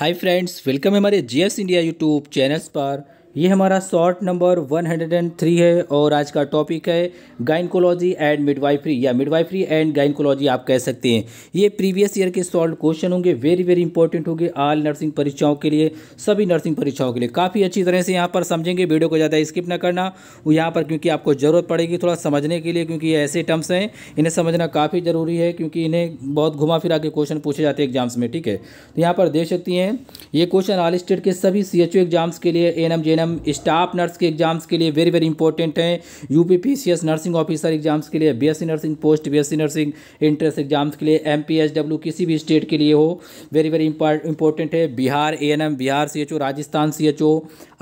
Hi friends welcome है हमारे GS India YouTube channels पर ये हमारा शॉर्ट नंबर 103 है और आज का टॉपिक है गाइनकोलॉजी एंड मिडवाइफरी या मिडवाइफरी एंड गाइनकोलॉजी आप कह सकते हैं ये प्रीवियस ईयर के सॉल्व क्वेश्चन होंगे वेरी वेरी इंपॉर्टेंट होंगे आल नर्सिंग परीक्षाओं के लिए सभी नर्सिंग परीक्षाओं के लिए काफ़ी अच्छी तरह से यहाँ पर समझेंगे वीडियो को ज़्यादा स्किप ना करना यहाँ पर क्योंकि आपको ज़रूरत पड़ेगी थोड़ा समझने के लिए क्योंकि ये ऐसे टर्म्स हैं इन्हें समझना काफ़ी ज़रूरी है क्योंकि इन्हें बहुत घुमा फिरा के क्वेश्चन पूछे जाते हैं एग्जाम्स में ठीक है तो यहाँ पर देख सकती हैं ये क्वेश्चन आल स्टेट के सभी सी एग्जाम्स के लिए N M LNM staff nurse के एग्जाम्स के लिए वेरी वेरी इंपॉर्टेंट हैं यूपीपीसीएस नर्सिंग ऑफिसर एग्जाम्स के लिए BSc nursing post BSc nursing entrance exams के लिए एम किसी भी स्टेट के लिए हो वेरी वेरी इंपॉर्टेंट है Bihar A Bihar C Rajasthan C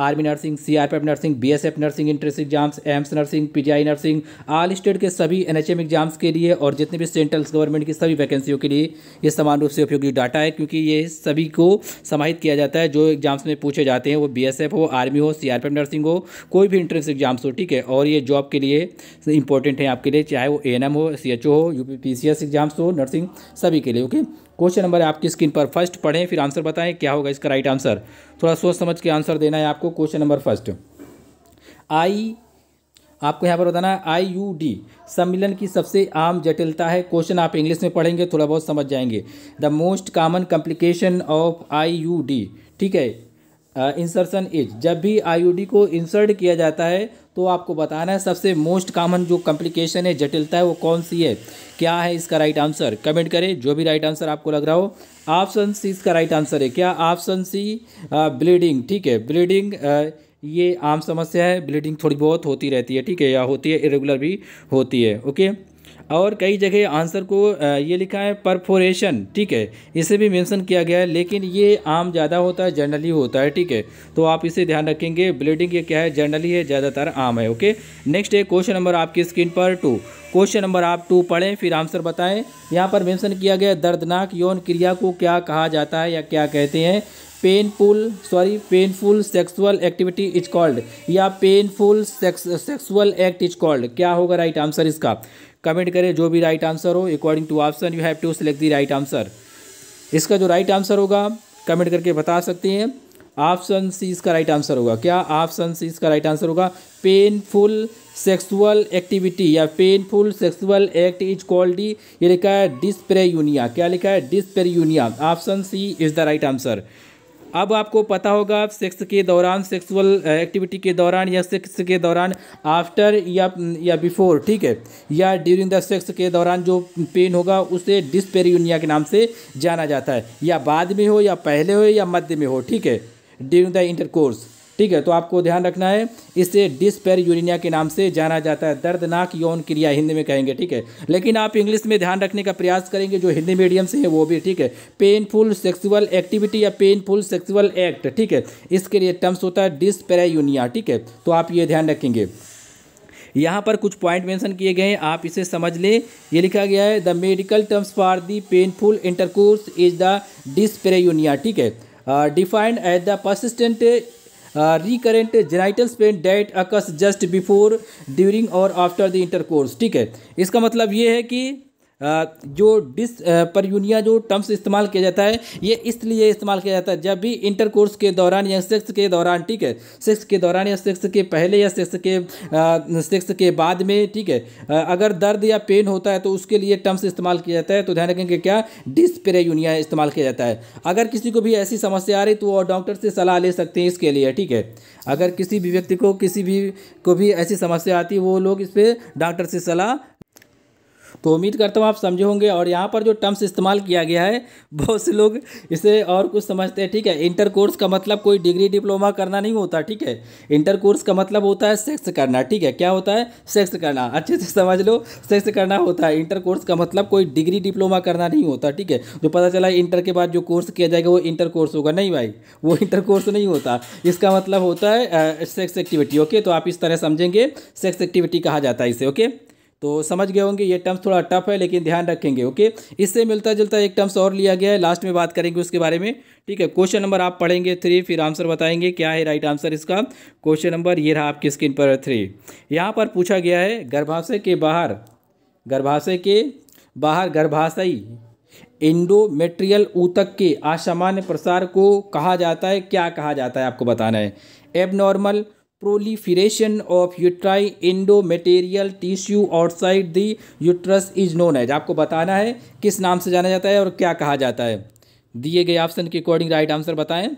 army nursing C nursing B nursing entrance exams AIIMS nursing P nursing all state के सभी एन एग्जाम्स के लिए और जितने भी सेंट्रल गवर्नमेंट की सभी वैकेंसियों के लिए ये समान रूप से उपयोगी डाटा है क्योंकि ये सभी को समाहित किया जाता है जो एग्जाम्स में पूछे जाते हैं वो बी हो आर्मी हो हो सी नर्सिंग हो कोई भी इंट्रेंस एग्जाम्स हो ठीक है और ये जॉब के लिए इंपॉर्टेंट है आपके लिए चाहे वो ए हो सी हो यू पी एग्जाम्स हो नर्सिंग सभी के लिए ओके क्वेश्चन नंबर है आपकी स्क्रीन पर फर्स्ट पढ़ें फिर आंसर बताएं क्या होगा इसका राइट आंसर थोड़ा सोच समझ के आंसर देना है आपको क्वेश्चन नंबर फर्स्ट आई आपको यहाँ पर बताना है आई यू डी सम्मिलन की सबसे आम जटिलता है क्वेश्चन आप इंग्लिश में पढ़ेंगे थोड़ा बहुत समझ जाएंगे the most common complication of I U D ठीक है इंसर्सन एज जब भी आईयूडी को इंसर्ट किया जाता है तो आपको बताना है सबसे मोस्ट कॉमन जो कॉम्प्लिकेशन है जटिलता है वो कौन सी है क्या है इसका राइट आंसर कमेंट करें जो भी राइट आंसर आपको लग रहा हो ऑप्शन सी इसका राइट आंसर है क्या ऑप्शन सी ब्लीडिंग ठीक है ब्लीडिंग ये आम समस्या है ब्लीडिंग थोड़ी बहुत होती रहती है ठीक है या होती है इरेगुलर भी होती है ओके और कई जगह आंसर को ये लिखा है परफोरेशन ठीक है इसे भी मेंशन किया गया है लेकिन ये आम ज़्यादा होता है जनरली होता है ठीक है तो आप इसे ध्यान रखेंगे ब्लीडिंग ये क्या है जनरली है ज़्यादातर आम है ओके नेक्स्ट है क्वेश्चन नंबर आपकी स्क्रीन पर टू क्वेश्चन नंबर आप टू पढ़ें फिर आंसर बताएँ यहाँ पर मैंसन किया गया दर्दनाक यौन क्रिया को क्या कहा जाता है या क्या कहते हैं painful sorry painful sexual activity is called या painful sexual act is called क्या होगा राइट आंसर इसका कमेंट करें जो भी राइट आंसर हो according to option you have to select the right answer इसका जो राइट आंसर होगा कमेंट करके बता सकते हैं ऑप्शन सी इसका राइट आंसर होगा क्या ऑप्शन सी इसका राइट आंसर होगा पेनफुल सेक्सुअल एक्टिविटी या painful sexual act is called ये लिखा है यूनिया क्या लिखा है यूनिया option C is the right answer अब आपको पता होगा सेक्स के दौरान सेक्सुअल एक्टिविटी uh, के दौरान या सेक्स के दौरान आफ्टर या या बिफोर ठीक है या ड्यूरिंग द सेक्स के दौरान जो पेन होगा उसे डिस्पेरियोनिया के नाम से जाना जाता है या बाद में हो या पहले हो या मध्य में हो ठीक है ड्यूरिंग द इंटरकोर्स ठीक है तो आपको ध्यान रखना है इसे डिसपेर यूरिनिया के नाम से जाना जाता है दर्दनाक यौन क्रिया हिंदी में कहेंगे ठीक है लेकिन आप इंग्लिश में ध्यान रखने का प्रयास करेंगे जो हिंदी मीडियम से है वो भी ठीक है पेनफुल सेक्सुअल एक्टिविटी या पेनफुल सेक्सुअल एक्ट ठीक है इसके लिए टर्म्स होता है यूनिया ठीक है तो आप ये ध्यान रखेंगे यहाँ पर कुछ पॉइंट मेंशन किए गए हैं आप इसे समझ लें ये लिखा गया है the medical terms for the painful intercourse is the यूनिया ठीक है defined as the persistent recurrent genital pain that occurs just before during और आफ्टर द इंटरकोर्स ठीक है इसका मतलब ये है कि जो डिस पर यूनिया जो टर्म्स इस्तेमाल किया जाता है ये इसलिए इस्तेमाल किया जाता है जब भी इंटर कोर्स के दौरान या सेक्स के दौरान ठीक है सेक्स के दौरान या सेक्स के पहले या सेक्स के सेक्स के बाद में ठीक है अगर दर्द या पेन होता है तो उसके लिए टर्म्स इस्तेमाल किया जाता है तो ध्यान रखेंगे क्या डिस्प्रे यूनिया इस्तेमाल किया जाता है अगर किसी को भी ऐसी समस्या आ रही तो वो डॉक्टर से सलाह ले सकते हैं इसके लिए ठीक है अगर किसी भी व्यक्ति को किसी भी को भी ऐसी समस्या आती है वो लोग इस पर डॉक्टर से सलाह तो उम्मीद करता हूँ आप समझे होंगे और यहाँ पर जो टर्म्स इस्तेमाल किया गया है बहुत से लोग इसे और कुछ समझते हैं ठीक है इंटर कोर्स का मतलब कोई डिग्री डिप्लोमा करना नहीं होता ठीक है इंटर कोर्स का मतलब होता है सेक्स करना ठीक है क्या होता है सेक्स करना अच्छे से समझ लो सेक्स करना होता है इंटर कोर्स का मतलब कोई डिग्री डिप्लोमा करना नहीं होता ठीक है जो पता चला इंटर के बाद जो कोर्स किया जाएगा वो इंटर कोर्स होगा नहीं भाई वो इंटर कोर्स नहीं होता इसका मतलब होता है सेक्स एक्टिविटी ओके तो आप इस तरह समझेंगे सेक्स एक्टिविटी कहा जाता है इसे ओके तो समझ गए होंगे ये टर्म्स थोड़ा टफ है लेकिन ध्यान रखेंगे ओके इससे मिलता जुलता एक टर्म्स और लिया गया है लास्ट में बात करेंगे उसके बारे में ठीक है क्वेश्चन नंबर आप पढ़ेंगे थ्री फिर आंसर बताएंगे क्या है राइट आंसर इसका क्वेश्चन नंबर ये रहा आपकी स्क्रीन पर थ्री यहाँ पर पूछा गया है गर्भाशय के बाहर गर्भाशय के बाहर गर्भाशयी इंडोमेट्रियल ऊतक के असामान्य प्रसार को कहा जाता है क्या कहा जाता है आपको बताना है abnormal proliferation of uterine endometrial tissue outside the uterus is known है आपको बताना है किस नाम से जाना जाता है और क्या कहा जाता है दिए गए ऑप्शन के अकॉर्डिंग राइट आंसर बताएं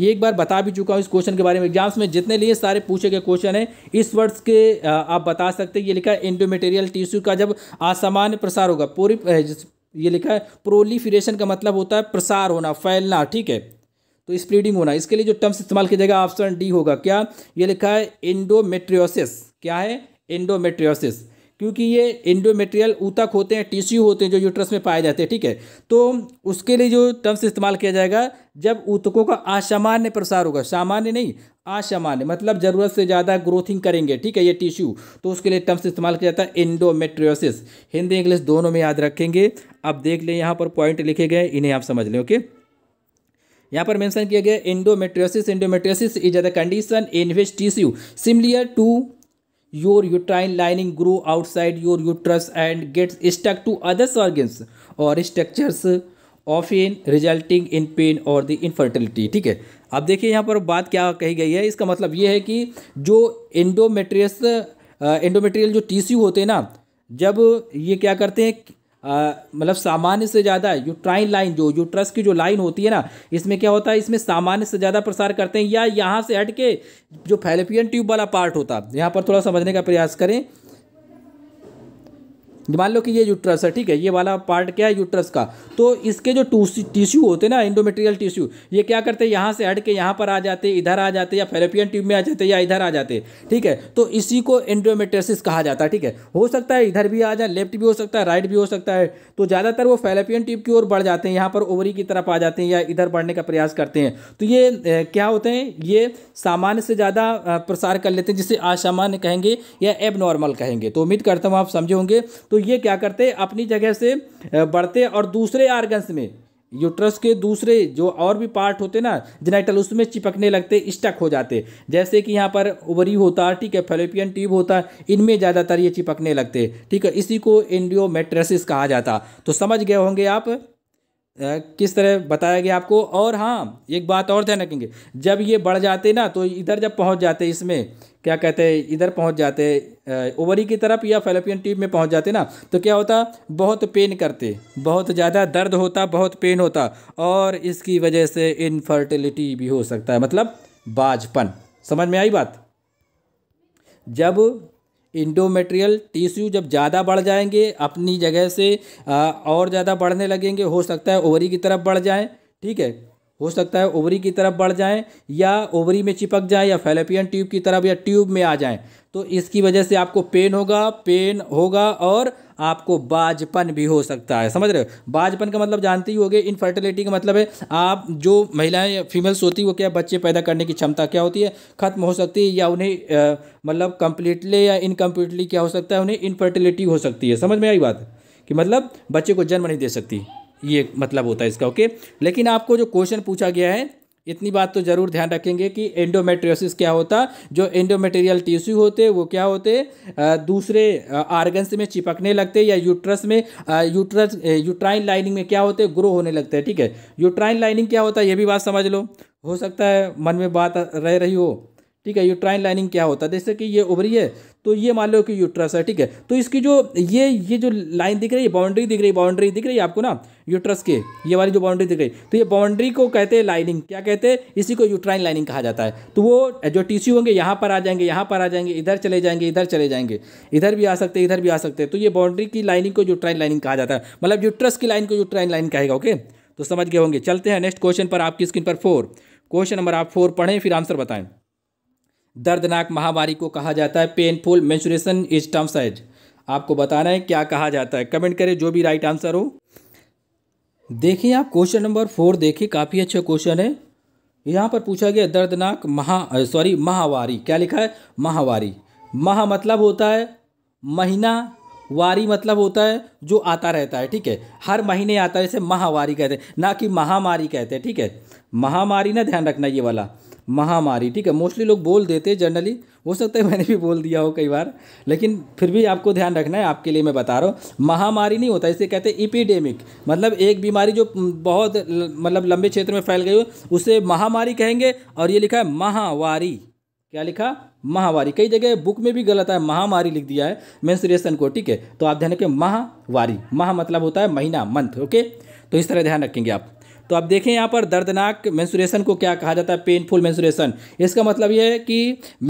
ये एक बार बता भी चुका हूँ इस क्वेश्चन के बारे में एग्जाम्स में जितने लिए सारे पूछे गए क्वेश्चन हैं इस वर्ड्स के आप बता सकते हैं ये लिखा है इंडोमेटेरियल टिश्यू का जब असामान्य प्रसार होगा पूरी ये लिखा है प्रोलीफिरेशन का मतलब होता है प्रसार होना फैलना ठीक है तो स्प्रीडिंग होना इसके लिए जो टर्म्स इस्तेमाल किया जाएगा ऑप्शन डी होगा क्या ये लिखा है इंडोमेट्रियोसिस क्या है इंडोमेट्रियोसिस क्योंकि ये इंडोमेट्रियल ऊतक होते हैं टिश्यू होते हैं जो यूट्रस में पाए जाते हैं ठीक है तो उसके लिए जो टर्म्स इस्तेमाल किया जाएगा जब ऊतकों का असामान्य प्रसार होगा सामान्य नहीं असामान्य मतलब ज़रूरत से ज़्यादा ग्रोथिंग करेंगे ठीक है ये टिश्यू तो उसके लिए टर्म्स इस्तेमाल किया जाता है इंडोमेट्रियोसिस हिंदी इंग्लिश दोनों में याद रखेंगे अब देख लें यहाँ पर पॉइंट लिखे गए इन्हें आप समझ लें ओके यहाँ पर मेंशन किया गया endometriosis endometriosis is a condition in which tissue similar to your uterine lining grow outside your uterus and gets stuck to others organs और structures of in resulting in pain और the infertility ठीक है अब देखिए यहाँ पर बात क्या कही गई है इसका मतलब ये है कि जो इंडोमेट्रियस इंडोमेट्रियल uh, जो टिश्यू होते हैं ना जब ये क्या करते हैं मतलब सामान्य से ज़्यादा यूट्राइन लाइन जो यूट्रस की जो लाइन होती है ना इसमें क्या होता है इसमें सामान्य से ज़्यादा प्रसार करते हैं या यहाँ से हट के जो फैलोपियन ट्यूब वाला पार्ट होता है यहाँ पर थोड़ा समझने का प्रयास करें मान लो कि ये यूट्रस है ठीक है ये वाला पार्ट क्या है यूट्रस का तो इसके जो टिश्यू होते हैं ना इंडोमेटेरियल टिश्यू ये क्या करते हैं यहाँ से हट के यहाँ पर आ जाते इधर आ जाते या फेरेपियन ट्यूब में आ जाते या इधर आ जाते ठीक है तो इसी को एंडोमेट्रेसिस कहा जाता है ठीक है हो सकता है इधर भी आ जाए लेफ्ट भी हो सकता है राइट भी हो सकता है तो ज़्यादातर वो फेलेपियन ट्यूब की ओर बढ़ जाते हैं यहाँ पर ओवरी की तरफ आ जाते हैं या इधर बढ़ने का प्रयास करते हैं तो ये क्या होते हैं ये सामान्य से ज़्यादा प्रसार कर लेते हैं जिसे असामान्य कहेंगे या एबनॉर्मल कहेंगे तो उम्मीद करता हूँ आप समझे होंगे तो तो ये क्या करते अपनी जगह से बढ़ते और दूसरे आर्गन्स में यूट्रस के दूसरे जो और भी पार्ट होते ना जेनाइटल उसमें चिपकने लगते स्टक हो जाते जैसे कि यहाँ पर ओवरी होता ठीक है फेलोपियन ट्यूब होता इनमें ज़्यादातर ये चिपकने लगते ठीक है इसी को एंडियोमेट्रेसिस कहा जाता तो समझ गए होंगे आप किस तरह बताया गया आपको और हाँ एक बात और ध्यान रखेंगे जब ये बढ़ जाते ना तो इधर जब पहुँच जाते इसमें क्या कहते हैं इधर पहुंच जाते ओवरी की तरफ या फेलोपियन ट्यूब में पहुंच जाते ना तो क्या होता बहुत पेन करते बहुत ज़्यादा दर्द होता बहुत पेन होता और इसकी वजह से इनफर्टिलिटी भी हो सकता है मतलब बाजपन समझ में आई बात जब इंडोमेट्रियल टिश्यू जब ज़्यादा बढ़ जाएंगे अपनी जगह से और ज़्यादा बढ़ने लगेंगे हो सकता है ओवरी की तरफ बढ़ जाएँ ठीक है हो सकता है ओवरी की तरफ बढ़ जाएं या ओवरी में चिपक जाएं या फैलेपियन ट्यूब की तरफ या ट्यूब में आ जाएं तो इसकी वजह से आपको पेन होगा पेन होगा और आपको बाजपन भी हो सकता है समझ रहे हो बाजपन का मतलब जानते ही होगे इनफर्टिलिटी का मतलब है आप जो महिलाएं फीमेल्स होती है वो क्या बच्चे पैदा करने की क्षमता क्या होती है खत्म हो सकती है या उन्हें मतलब कम्प्लीटली या इनकम्प्लीटली क्या हो सकता है उन्हें इनफर्टिलिटी हो सकती है समझ में आई बात कि मतलब बच्चे को जन्म नहीं दे सकती ये मतलब होता है इसका ओके लेकिन आपको जो क्वेश्चन पूछा गया है इतनी बात तो जरूर ध्यान रखेंगे कि एंडोमेट्रियोसिस क्या होता जो एंडोमेटेरियल टिश्यू होते वो क्या होते दूसरे आर्गन्स में चिपकने लगते या यूट्रस में यूट्रस यूट्राइन लाइनिंग में क्या होते ग्रो होने लगते हैं ठीक है यूट्राइन लाइनिंग क्या होता है ये भी बात समझ लो हो सकता है मन में बात रह रही हो ठीक है यूट्राइन लाइनिंग क्या होता है जैसे कि ये उभरी है तो ये मान लो कि यूट्रस है ठीक है तो इसकी जो ये ये जो लाइन दिख रही है बाउंड्री दिख रही है बाउंड्री दिख रही है आपको ना यूट्रस के ये वाली जो बाउंड्री दिख रही है तो ये बाउंड्री को कहते हैं लाइनिंग क्या कहते हैं इसी को यूट्राइन लाइनिंग कहा जाता है तो वो जो टीसी होंगे यहाँ पर आ जाएंगे यहाँ पर आ जाएंगे इधर चले जाएंगे इधर चले जाएंगे इधर भी आ सकते इधर भी आ सकते तो ये बाउंड्री की लाइनिंग को यूट्राइन लाइनिंग कहा जाता है मतलब यूट्रस की लाइन को यूट्राइन लाइन कहेगा ओके तो समझ गए होंगे चलते हैं नेक्स्ट क्वेश्चन पर आपकी स्क्रीन पर फोर क्वेश्चन नंबर आप फोर पढ़ें फिर आंसर बताएं दर्दनाक महामारी को कहा जाता है पेनफुल मेंसुरेशन इज टर्म साइज आपको बताना है क्या कहा जाता है कमेंट करें जो भी राइट आंसर हो देखिए आप क्वेश्चन नंबर फोर देखिए काफ़ी अच्छा क्वेश्चन है यहाँ पर पूछा गया दर्दनाक महा सॉरी महावारी क्या लिखा है महावारी महा मतलब होता है महीना वारी मतलब होता है जो आता रहता है ठीक है हर महीने आता है जैसे महावारी कहते हैं ना कि महामारी कहते हैं ठीक है महामारी ना ध्यान रखना ये वाला महामारी ठीक है मोस्टली लोग बोल देते हैं जनरली हो सकता है मैंने भी बोल दिया हो कई बार लेकिन फिर भी आपको ध्यान रखना है आपके लिए मैं बता रहा हूँ महामारी नहीं होता इसे कहते हैं इपिडेमिक मतलब एक बीमारी जो बहुत मतलब लंबे क्षेत्र में फैल गई हो उसे महामारी कहेंगे और ये लिखा है महावारी क्या लिखा महावारी कई जगह बुक में भी गलत है महामारी लिख दिया है मैंसुरेशन को ठीक है तो आप ध्यान रखें महावारी महा मतलब होता है महीना मंथ ओके तो इस तरह ध्यान रखेंगे आप तो आप देखें यहाँ पर दर्दनाक मैंसुरेशन को क्या कहा जाता है पेनफुल मैंसुरेशन इसका मतलब यह है कि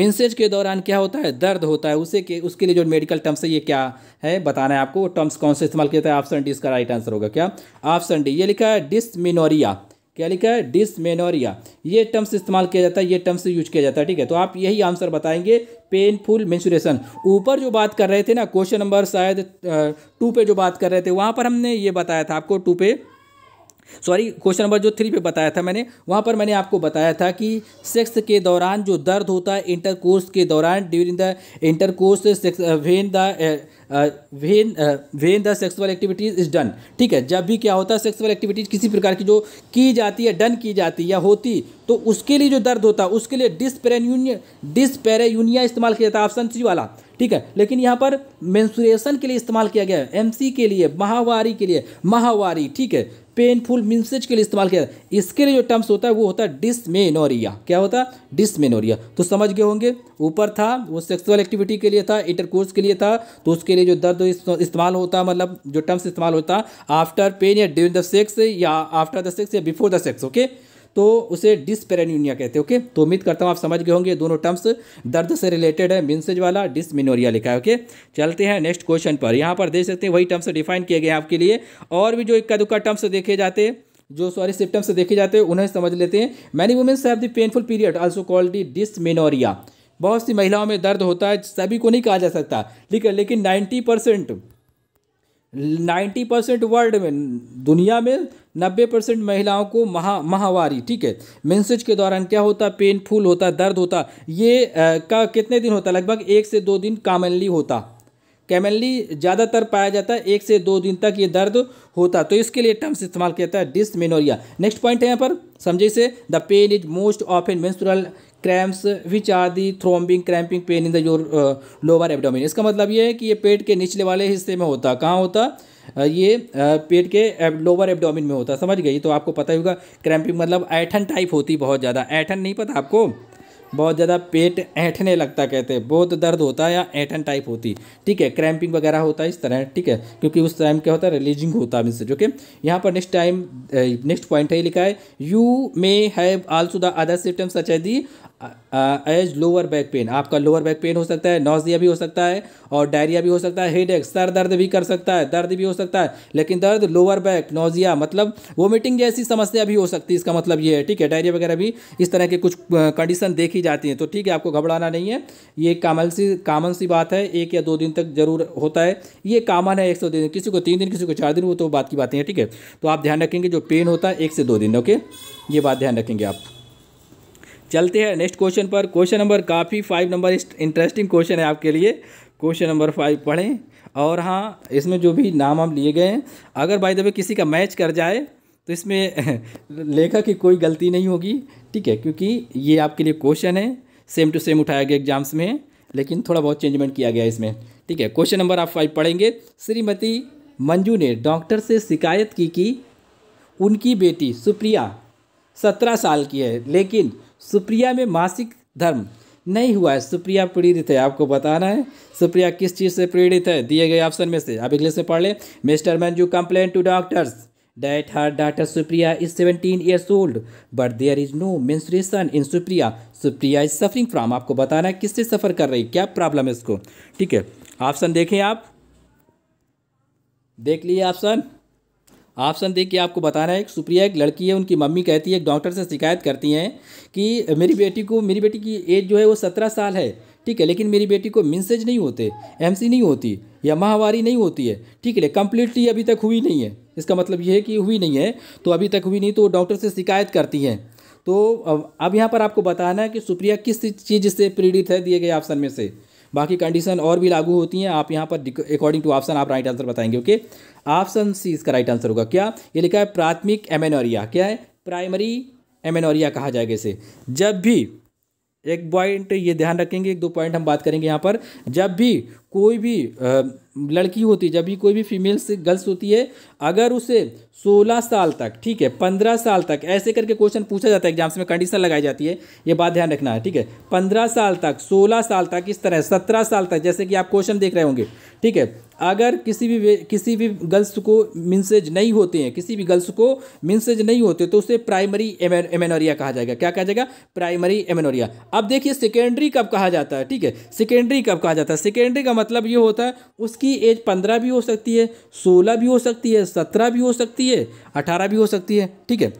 मिनसेज के दौरान क्या होता है दर्द होता है उसे के उसके लिए जो मेडिकल टर्म्स है ये क्या है बताना है आपको टर्म्स कौन से इस्तेमाल किया जाता है ऑप्शन डी इसका राइट आंसर होगा क्या ऑप्शन डी ये लिखा है डिसमिनोरिया क्या लिखा है डिसमेनोरिया ये टर्म्स इस्तेमाल किया जाता है ये टर्म्स यूज किया जाता है ठीक है तो आप यही आंसर बताएंगे पेनफुल मेंसुरेशन ऊपर जो बात कर रहे थे ना क्वेश्चन नंबर शायद टू पे जो बात कर रहे थे वहाँ पर हमने ये बताया था आपको टू पे सॉरी क्वेश्चन नंबर जो थ्री पे बताया था मैंने वहाँ पर मैंने आपको बताया था कि सेक्स के दौरान जो दर्द होता है इंटर कोर्स के दौरान during the intercourse sex when the when when the sexual activities is done ठीक है जब भी क्या होता है सेक्सुअल एक्टिविटीज़ किसी प्रकार की जो की जाती है डन की जाती है या होती तो उसके लिए जो दर्द होता है उसके लिए डिस्पेरेन्यूनिया डिस्पेरेयूनिया इस्तेमाल किया जाता है ऑप्शन सी वाला ठीक है लेकिन यहाँ पर मेंसुरेशन के लिए इस्तेमाल किया गया है एमसी के लिए महावारी के लिए महावारी ठीक है पेनफुल मिनसेज के लिए इस्तेमाल किया जाता है इसके लिए जो टर्म्स होता है वो होता है डिसमेनोरिया क्या होता है डिसमेनोरिया तो समझ गए होंगे ऊपर था वो सेक्सुअल एक्टिविटी के लिए था इंटरकोर्स के लिए था तो उसके लिए जो दर्द इस्तेमाल होता मतलब जो टर्म्स इस्तेमाल होता आफ्टर पेन या ड्यूरिंग द सेक्स या आफ्टर द सेक्स या before the sex okay okay? तो उसे डिसपेरान्यूनिया कहते हैं ओके तो उम्मीद करता हूँ आप समझ गए होंगे दोनों टर्म्स दर्द से रिलेटेड है मिनसेज वाला डिसमिनोरिया लिखा है ओके चलते हैं नेक्स्ट क्वेश्चन पर यहाँ पर देख सकते हैं वही टर्म्स डिफाइन किए गए हैं आपके लिए और भी जो इक्का दुक्का टर्म्स देखे जाते हैं जो सॉरी सिम्टम्स से देखे जाते हैं उन्हें समझ लेते हैं many womens have the painful period also called the dysmenorrhea बहुत सी महिलाओं में दर्द होता है सभी को नहीं कहा जा सकता ठीक है लेकिन ninety percent ninety percent world में दुनिया में नब्बे परसेंट महिलाओं को महा माहवारी ठीक है मेंसेज के दौरान क्या होता पेनफुल होता दर्द होता ये आ, का कितने दिन होता लगभग एक से दो दिन कॉमनली होता कैमली ज़्यादातर पाया जाता है एक से दो दिन तक ये दर्द होता तो इसके लिए टर्म्स इस्तेमाल किया जाता है डिसमेनोरिया नेक्स्ट पॉइंट है यहाँ पर समझे से the pain is most of in menstrual cramps which are the throbbing cramping pain in the your lower abdomen इसका मतलब ये है कि ये पेट के निचले वाले हिस्से में होता कहाँ होता ये पेट के लोअर एबडोमिन में होता समझ गई तो आपको पता ही होगा क्रैम्पिंग मतलब ऐठन टाइप होती बहुत ज़्यादा ऐठन नहीं पता आपको बहुत ज़्यादा पेट ऐठने लगता कहते हैं बहुत दर्द होता है या ऐठन टाइप होती ठीक है क्रैम्पिंग वगैरह होता है इस तरह ठीक है क्योंकि उस टाइम क्या होता है रिलीजिंग होता है मीन जो कि यहाँ पर नेक्स्ट टाइम नेक्स्ट पॉइंट है लिखा है you may have also the other symptoms such है the as lower back pain आपका लोअर बैक पेन हो सकता है नौजिया भी हो सकता है और डायरिया भी हो सकता है हेड सर दर्द भी कर सकता है दर्द भी हो सकता है लेकिन दर्द लोअर बैक नौजिया मतलब वोमिटिंग जैसी समस्या भी हो सकती है इसका मतलब ये है ठीक है डायरिया वगैरह भी इस तरह के कुछ कंडीशन देखी जाती हैं तो ठीक है आपको घबराना नहीं है ये कामन सी कामन सी बात है एक या दो दिन तक जरूर होता है ये कामन है एक से दिन किसी को तीन दिन किसी को चार दिन वो तो बात की बातें हैं ठीक है तो आप ध्यान रखेंगे जो पेन होता है एक से दो दिन ओके ये बात ध्यान रखेंगे आप चलते हैं नेक्स्ट क्वेश्चन पर क्वेश्चन नंबर काफ़ी फाइव नंबर इंटरेस्टिंग क्वेश्चन है आपके लिए क्वेश्चन नंबर फाइव पढ़ें और हाँ इसमें जो भी नाम हम लिए गए हैं अगर भाई दफे किसी का मैच कर जाए तो इसमें लेखक की कोई गलती नहीं होगी ठीक है क्योंकि ये आपके लिए क्वेश्चन है सेम टू सेम उठाया गया एग्जाम्स में लेकिन थोड़ा बहुत चेंजमेंट किया गया इसमें ठीक है क्वेश्चन नंबर आप फाइव पढ़ेंगे श्रीमती मंजू ने डॉक्टर से शिकायत की कि उनकी बेटी सुप्रिया सत्रह साल की है लेकिन सुप्रिया में मासिक धर्म नहीं हुआ है सुप्रिया पीड़ित है आपको बताना है सुप्रिया किस चीज़ से पीड़ित है दिए गए ऑप्शन में से आप इंग्लिश में पढ़ लें mister Manju complain to doctors that her doctor Supriya is 17 years old but there is no menstruation in Supriya Supriya is suffering from. आपको बताना है किससे सफ़र कर रही क्या प्रॉब्लम है इसको ठीक है ऑप्शन देखें आप देख लिए ऑप्शन ऑप्शन देख के आपको बताना है सुप्रिया एक लड़की है उनकी मम्मी कहती है एक डॉक्टर से शिकायत करती हैं कि मेरी बेटी को मेरी बेटी की एज जो है वो सत्रह साल है ठीक है लेकिन मेरी बेटी को मिनसेज नहीं होते एमसी नहीं होती या माहवारी नहीं होती है ठीक है कम्प्लीटली अभी तक हुई नहीं है इसका मतलब ये है कि हुई नहीं है तो अभी तक हुई नहीं तो वो डॉक्टर से शिकायत करती हैं तो अब यहाँ पर आपको बताना है कि सुप्रिया किस चीज़ से पीड़ित है दिए गए ऑप्शन में से बाकी कंडीशन और भी लागू होती हैं आप यहाँ पर अकॉर्डिंग टू ऑप्शन आप राइट आंसर बताएंगे ओके ऑप्शन सी इसका राइट आंसर होगा क्या ये लिखा है प्राथमिक एमेनोरिया क्या है प्राइमरी एमेनोरिया कहा जाएगा इसे जब भी एक पॉइंट ये ध्यान रखेंगे एक दो पॉइंट हम बात करेंगे यहाँ पर जब भी कोई भी लड़की होती है जब भी कोई भी फीमेल्स गर्ल्स होती है अगर उसे सोलह साल तक ठीक है पंद्रह साल तक ऐसे करके क्वेश्चन पूछा जाता है एग्जाम्स में कंडीशन लगाई जाती है ये बात ध्यान रखना है ठीक है पंद्रह साल तक सोलह साल तक इस तरह सत्रह साल तक जैसे कि आप क्वेश्चन देख रहे होंगे ठीक है अगर किसी भी किसी भी गर्ल्स को मिनसेज नहीं होते हैं किसी भी गर्ल्स को मिनसेज नहीं होते तो उसे प्राइमरी एमेनोरिया कहा जाएगा क्या कहा जाएगा प्राइमरी एमेनोरिया अब देखिए सेकेंडरी कब कहा जाता है ठीक है सेकेंडरी कब कहा जाता है सेकेंडरी का मतलब ये होता है उसकी एज पंद्रह भी हो सकती है सोलह भी हो सकती है सत्रह भी हो सकती है सकती है अठारह भी हो सकती है ठीक है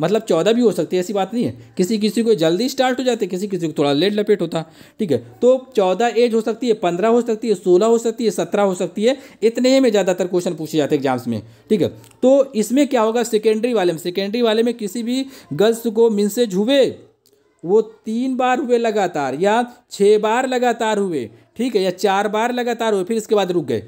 मतलब चौदह भी हो सकती है ऐसी बात नहीं है किसी किसी को जल्दी स्टार्ट हो जाते किसी किसी को थोड़ा लेट लपेट होता ठीक है तो चौदह एज हो सकती है पंद्रह हो सकती है सोलह हो सकती है सत्रह हो सकती है इतने ही में ज़्यादातर क्वेश्चन पूछे जाते हैं एग्जाम्स में ठीक है तो इसमें क्या होगा सेकेंडरी वाले में सेकेंडरी वाले में किसी भी गर्ल्स को मिनसेज हुए वो तीन बार हुए लगातार या छः बार लगातार हुए ठीक है या चार बार लगातार हुए फिर इसके बाद रुक गए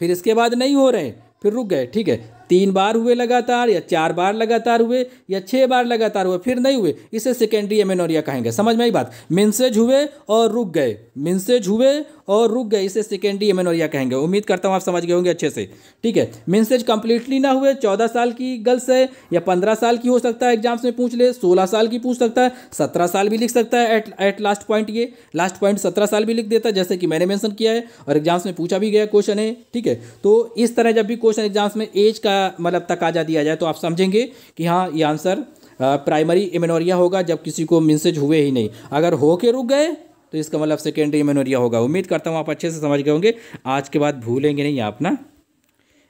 फिर इसके बाद नहीं हो रहे फिर रुक गए ठीक है तीन बार हुए लगातार या चार बार लगातार हुए या छः बार लगातार हुए फिर नहीं हुए इसे सेकेंडरी एमेनोरिया कहेंगे समझ में आई बात मिनसेज हुए और रुक गए मिनसेज हुए और रुक गए इसे सेकेंडरी एमेनोरिया कहेंगे उम्मीद करता हूँ आप समझ गए होंगे अच्छे से ठीक है मिनसेज कंप्लीटली ना हुए चौदह साल की गर्ल्स है या पंद्रह साल की हो सकता है एग्जाम्स में पूछ ले सोलह साल की पूछ सकता है सत्रह साल भी लिख सकता है एट एट लास्ट पॉइंट ये लास्ट पॉइंट सत्रह साल भी लिख देता है जैसे कि मैंने मैंसन किया है और एग्जाम्स में पूछा भी गया क्वेश्चन है ठीक है तो इस तरह जब भी क्वेश्चन एग्जाम्स में एज का मतलब तकाजा दिया जाए तो आप समझेंगे कि हाँ ये आंसर प्राइमरी एमेनोरिया होगा जब किसी को मिनसेज हुए ही नहीं अगर हो के रुक गए तो इसका मतलब सेकेंडरी एमेनोरिया होगा उम्मीद करता हूँ आप अच्छे से समझ गए होंगे आज के बाद भूलेंगे नहीं आप ना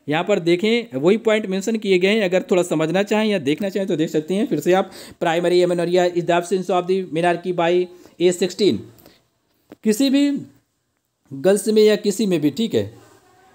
यहाँ पर देखें वही पॉइंट मेंशन किए गए हैं अगर थोड़ा समझना चाहें या देखना चाहें तो देख सकते हैं फिर से आप primary amenorrhea is the absence of the की बाई ए सिक्सटीन किसी भी गर्ल्स में या किसी में भी ठीक है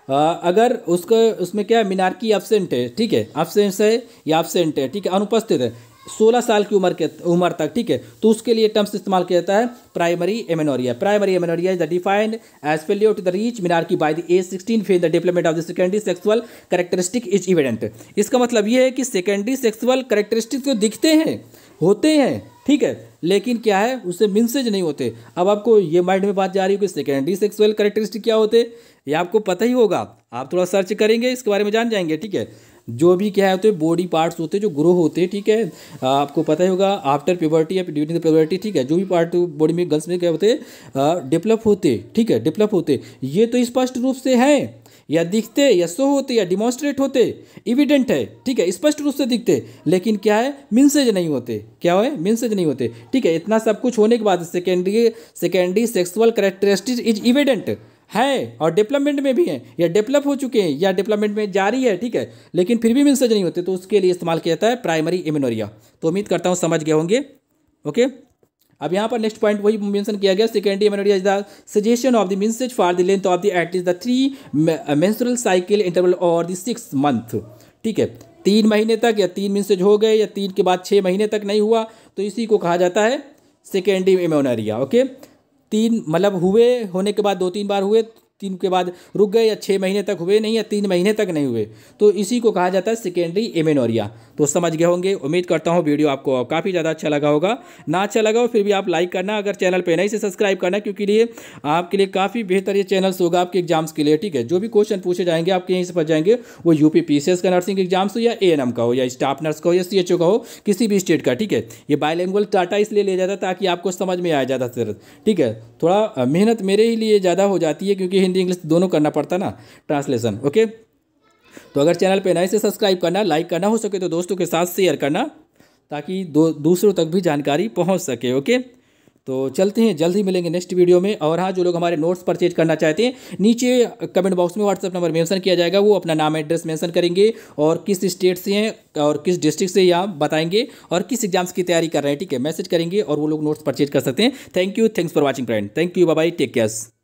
आ, अगर उसका उसमें क्या है की एबसेंट है ठीक है एबसेंस है या एबसेंट है ठीक है अनुपस्थित है सोलह साल की उम्र के उम्र तक ठीक है तो उसके लिए टर्म्स इस्तेमाल किया जाता है primary amenorrhea primary amenorrhea is the defined as failure to the reach की by the age sixteen phase the development of the secondary sexual characteristic is evident इसका मतलब ये है कि सेकेंडरी सेक्सुअल करेक्टरिस्टिक तो दिखते हैं होते हैं ठीक है लेकिन क्या है उससे मिनसेज नहीं होते अब आपको ये माइंड में बात जा रही हो कि सेकेंडरी सेक्सुअल करेक्टरिस्टिक क्या होते ये आपको पता ही होगा आप थोड़ा सर्च करेंगे इसके बारे में जान जाएंगे ठीक है जो भी क्या होते हैं बॉडी पार्ट्स होते हैं जो ग्रो होते हैं ठीक है आपको पता ही होगा आफ्टर प्योबर्टी या ड्यूरिंग द प्योबर्टी ठीक है जो भी पार्ट बॉडी में गर्ल्स में क्या होते डेवलप होते ठीक है डेवलप होते ये तो स्पष्ट रूप से है या दिखते या सो होते या डिमॉन्स्ट्रेट होते इविडेंट है ठीक है स्पष्ट रूप से दिखते लेकिन क्या है मिनसेज नहीं होते क्या है मिनसेज नहीं होते ठीक है इतना सब कुछ होने के बाद secondary secondary sexual characteristic is evident है और डेवलपमेंट में भी है या डेवलप हो चुके हैं या डेवलपमेंट में जारी है ठीक है लेकिन फिर भी मिनसेज नहीं होते तो उसके लिए इस्तेमाल किया जाता है प्राइमरी इम्यूनोरिया तो उम्मीद करता हूँ समझ गए होंगे ओके अब यहाँ पर नेक्स्ट पॉइंट वही मेंशन किया गया secondary amenorrhea is the cessation of the menses for the length of the at least the three menstrual cycle interval और द सिक्स मंथ ठीक है तीन महीने तक या तीन मिनसेज हो गए या तीन के बाद छः महीने तक नहीं हुआ तो इसी को कहा जाता है सेकेंडरी इम्यूनोरिया ओके तीन मतलब हुए होने के बाद दो तीन बार हुए तीन के बाद रुक गए या छः महीने तक हुए नहीं या तीन महीने तक नहीं हुए तो इसी को कहा जाता है सेकेंडरी एमेनोरिया तो समझ गए होंगे उम्मीद करता हूँ वीडियो आपको काफ़ी ज़्यादा अच्छा लगा होगा ना अच्छा लगा हो फिर भी आप लाइक करना अगर चैनल पर नहीं से सब्सक्राइब करना क्योंकि लिए आपके लिए काफ़ी बेहतर ये चैनल्स होगा आपके एग्जाम्स के लिए ठीक है जो भी क्वेश्चन पूछे जाएंगे आपके यहीं से पर जाएंगे वो यू पी पी का नर्सिंग एग्जाम्स हो या ए का हो या स्टाफ नर्स का हो या सी का हो किसी भी स्टेट का ठीक है ये बायलैंगुअल टाटा इसलिए ले जाता ताकि आपको समझ में आया ज़्यादा ठीक है थोड़ा मेहनत मेरे ही लिए ज़्यादा हो जाती है क्योंकि हिंदी इंग्लिश दोनों करना पड़ता ना ट्रांसलेशन ओके तो अगर चैनल पे नए से सब्सक्राइब करना लाइक करना हो सके तो दोस्तों के साथ शेयर करना ताकि दो दूसरों तक भी जानकारी पहुंच सके ओके तो चलते हैं जल्द ही मिलेंगे नेक्स्ट वीडियो में और हाँ जो लोग हमारे नोट्स परचेज करना चाहते हैं नीचे कमेंट बॉक्स में व्हाट्सअप नंबर मेंशन किया जाएगा वो अपना नाम एड्रेस मेंशन करेंगे और किस स्टेट से हैं और किस डिस्ट्रिक्ट से या बताएंगे और किस एग्जाम्स की तैयारी कर रहे हैं ठीक है मैसेज करेंगे और वो लोग नोट्स परचेज कर सकते हैं thank you thanks for watching friend thank you bye take cares